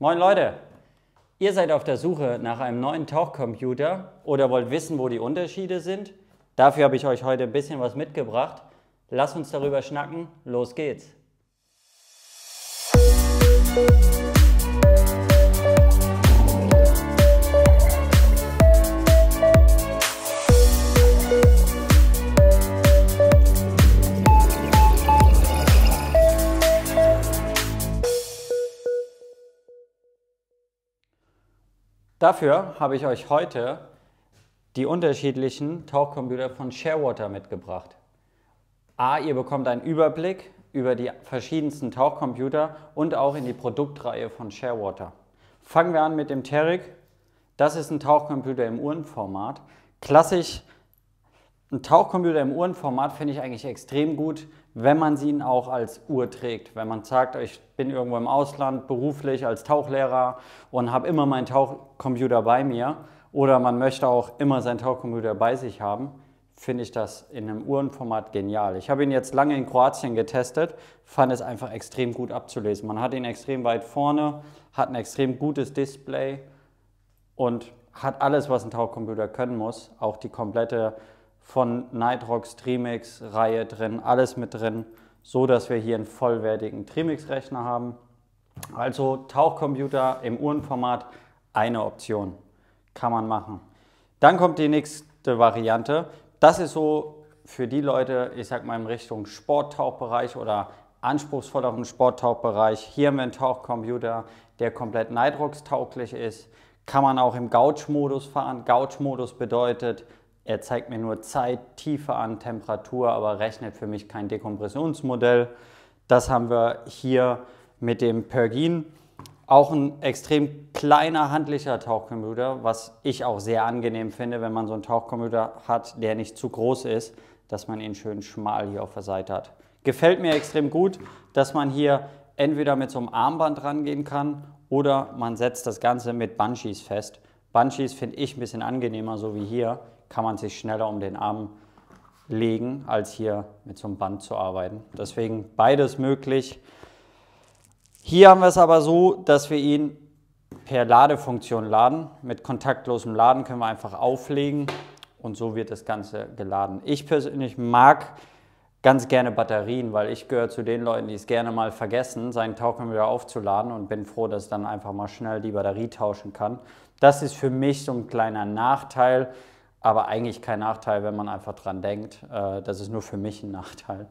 Moin Leute, ihr seid auf der Suche nach einem neuen Tauchcomputer oder wollt wissen, wo die Unterschiede sind? Dafür habe ich euch heute ein bisschen was mitgebracht. Lasst uns darüber schnacken, los geht's! Musik Dafür habe ich euch heute die unterschiedlichen Tauchcomputer von Sharewater mitgebracht. A, ihr bekommt einen Überblick über die verschiedensten Tauchcomputer und auch in die Produktreihe von Sharewater. Fangen wir an mit dem Terrik. Das ist ein Tauchcomputer im Uhrenformat. Klassisch ein Tauchcomputer im Uhrenformat finde ich eigentlich extrem gut, wenn man ihn auch als Uhr trägt. Wenn man sagt, ich bin irgendwo im Ausland beruflich als Tauchlehrer und habe immer meinen Tauchcomputer bei mir oder man möchte auch immer seinen Tauchcomputer bei sich haben, finde ich das in einem Uhrenformat genial. Ich habe ihn jetzt lange in Kroatien getestet, fand es einfach extrem gut abzulesen. Man hat ihn extrem weit vorne, hat ein extrem gutes Display und hat alles, was ein Tauchcomputer können muss, auch die komplette von Nitrox, Trimix, Reihe drin, alles mit drin, so dass wir hier einen vollwertigen Trimix-Rechner haben. Also Tauchcomputer im Uhrenformat eine Option. Kann man machen. Dann kommt die nächste Variante. Das ist so für die Leute, ich sag mal in Richtung Sporttauchbereich oder anspruchsvolleren Sporttauchbereich. Hier haben wir einen Tauchcomputer, der komplett Nitrox tauglich ist. Kann man auch im Gouch-Modus fahren. Gouch-Modus bedeutet er zeigt mir nur Zeit, Tiefe an, Temperatur, aber rechnet für mich kein Dekompressionsmodell. Das haben wir hier mit dem Pergin. Auch ein extrem kleiner, handlicher Tauchcomputer, was ich auch sehr angenehm finde, wenn man so einen Tauchcomputer hat, der nicht zu groß ist, dass man ihn schön schmal hier auf der Seite hat. Gefällt mir extrem gut, dass man hier entweder mit so einem Armband rangehen kann oder man setzt das Ganze mit Bungees fest. Bungees finde ich ein bisschen angenehmer, so wie hier kann man sich schneller um den Arm legen, als hier mit so einem Band zu arbeiten. Deswegen beides möglich. Hier haben wir es aber so, dass wir ihn per Ladefunktion laden. Mit kontaktlosem Laden können wir einfach auflegen und so wird das Ganze geladen. Ich persönlich mag ganz gerne Batterien, weil ich gehöre zu den Leuten, die es gerne mal vergessen, seinen Tauchcomputer aufzuladen und bin froh, dass ich dann einfach mal schnell die Batterie tauschen kann. Das ist für mich so ein kleiner Nachteil aber eigentlich kein Nachteil, wenn man einfach dran denkt. Äh, das ist nur für mich ein Nachteil.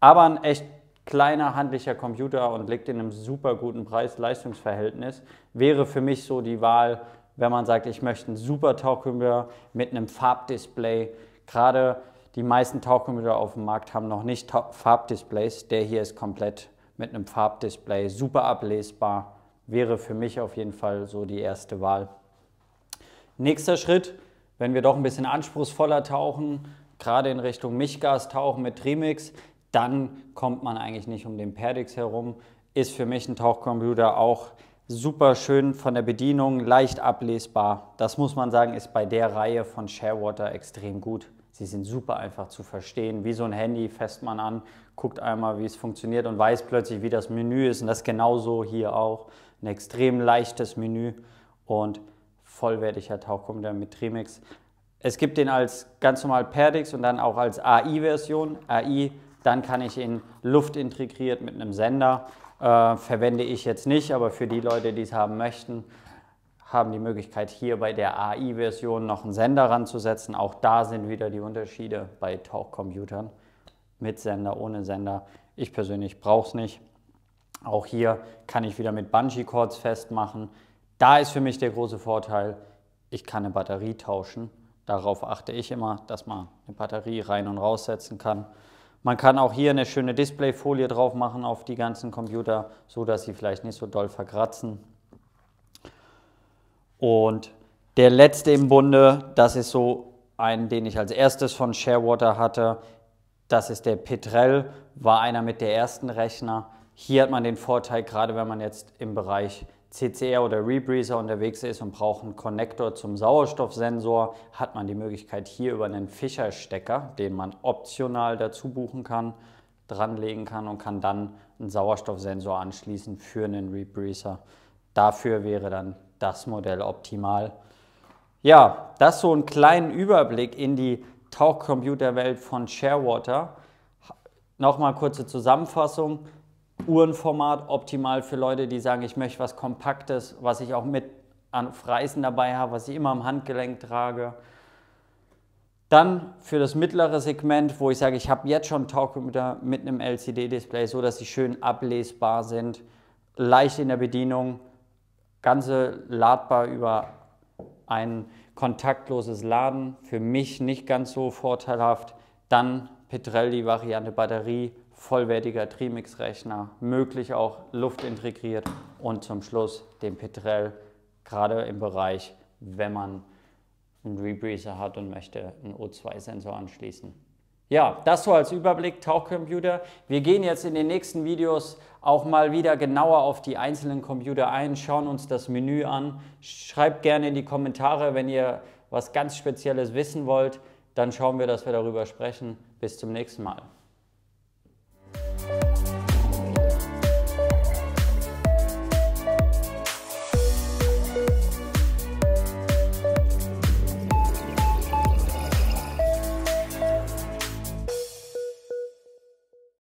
Aber ein echt kleiner handlicher Computer und liegt in einem super guten Preis-Leistungsverhältnis, wäre für mich so die Wahl, wenn man sagt, ich möchte einen super Tauchcomputer mit einem Farbdisplay. Gerade die meisten Tauchcomputer auf dem Markt haben noch nicht Farbdisplays. Der hier ist komplett mit einem Farbdisplay, super ablesbar. Wäre für mich auf jeden Fall so die erste Wahl. Nächster Schritt, wenn wir doch ein bisschen anspruchsvoller tauchen, gerade in Richtung Mischgas tauchen mit Trimix, dann kommt man eigentlich nicht um den Perdix herum. Ist für mich ein Tauchcomputer auch super schön von der Bedienung, leicht ablesbar. Das muss man sagen, ist bei der Reihe von Sharewater extrem gut. Sie sind super einfach zu verstehen. Wie so ein Handy fässt man an, guckt einmal, wie es funktioniert und weiß plötzlich, wie das Menü ist. Und das genauso hier auch. Ein extrem leichtes Menü und vollwertiger Tauchcomputer mit Tremix. Es gibt den als ganz normal Perdix und dann auch als AI-Version. AI, dann kann ich ihn luftintegriert mit einem Sender. Äh, verwende ich jetzt nicht, aber für die Leute, die es haben möchten, haben die Möglichkeit, hier bei der AI-Version noch einen Sender ranzusetzen. Auch da sind wieder die Unterschiede bei Tauchcomputern mit Sender, ohne Sender. Ich persönlich brauche es nicht. Auch hier kann ich wieder mit Bungee-Cords festmachen. Da ist für mich der große Vorteil, ich kann eine Batterie tauschen. Darauf achte ich immer, dass man eine Batterie rein und raussetzen kann. Man kann auch hier eine schöne Displayfolie drauf machen auf die ganzen Computer, so dass sie vielleicht nicht so doll verkratzen. Und der letzte im Bunde, das ist so ein, den ich als erstes von Sharewater hatte. Das ist der Petrel, war einer mit der ersten Rechner. Hier hat man den Vorteil, gerade wenn man jetzt im Bereich CCR oder Rebreather unterwegs ist und braucht einen Connector zum Sauerstoffsensor, hat man die Möglichkeit hier über einen Fischerstecker, den man optional dazu buchen kann, dranlegen kann und kann dann einen Sauerstoffsensor anschließen für einen Rebreather. Dafür wäre dann das Modell optimal. Ja, das so einen kleinen Überblick in die Tauchcomputerwelt von Sharewater. Nochmal kurze Zusammenfassung. Uhrenformat optimal für Leute, die sagen, ich möchte was Kompaktes, was ich auch mit an Freisen dabei habe, was ich immer am Handgelenk trage. Dann für das mittlere Segment, wo ich sage, ich habe jetzt schon Tauchcomputer mit einem LCD-Display, so dass sie schön ablesbar sind, leicht in der Bedienung, ganze ladbar über ein kontaktloses Laden. Für mich nicht ganz so vorteilhaft. Dann Petrelli-Variante Batterie, vollwertiger Trimix-Rechner, möglich auch luftintegriert und zum Schluss den Petrel, gerade im Bereich, wenn man einen Rebreather hat und möchte einen O2-Sensor anschließen. Ja, das so als Überblick Tauchcomputer. Wir gehen jetzt in den nächsten Videos auch mal wieder genauer auf die einzelnen Computer ein, schauen uns das Menü an. Schreibt gerne in die Kommentare, wenn ihr was ganz Spezielles wissen wollt dann schauen wir, dass wir darüber sprechen. Bis zum nächsten Mal.